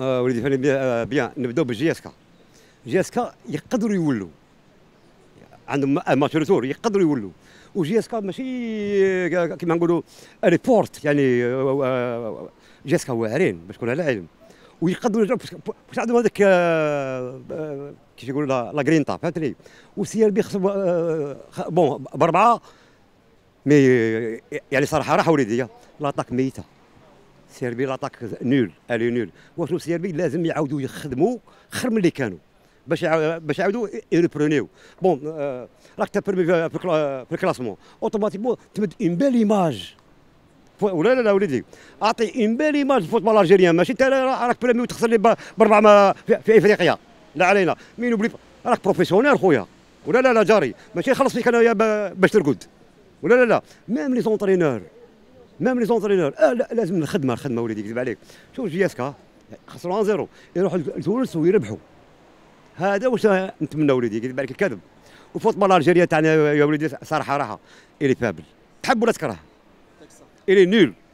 آه، وليدي فاني بيان آه، نبداو بالجياسكا جياسكا يقدروا يولوا عندهم آه، ماتوريتور يقدروا يولوا وجياسكا ماشي كما نقولوا ريبورت يعني جياسكا واعرين باش تكون على علم ويقدروا يرجعوا باش عندهم هذاك كيف يقولوا لا جرينتا فهمتني وسي ار بي خصهم بون بربعه مي يعني صراحه راحوا وليدي لاطاك ميته سيربي لاطاك نول الي نول واشنو سيربي لازم يعاودوا يخدموا خير من اللي كانوا باش باش يعاودوا يريبرونيو بون euh, راك تبرمي في الكلاسمون اوتوماتيكمون تمد اون بيل ايماج ولا لا لا وليدي اعطي اون بيل ايماج الفوتبول الجيريان ماشي انت راك برمي وتخسر لي باربعه في افريقيا لا علينا مين بلي راك بروفيسيونيل خويا ولا لا لا جاري ماشي خلص فيك انايا باش ترقد ولا لا لا ميم لي زونترينور ميم لي زونترينور آه لا لازم الخدمه الخدمه وليدي كذب عليك شوف جياسكا خسروا 1 0 يروحوا لتونس ويربحوا هذا واش نتمنى وليدي كذب عليك الكذب وفوتبال الجيريا تاعنا يا وليدي صراحه راحه الي فابل تحب ولا تكره الي نول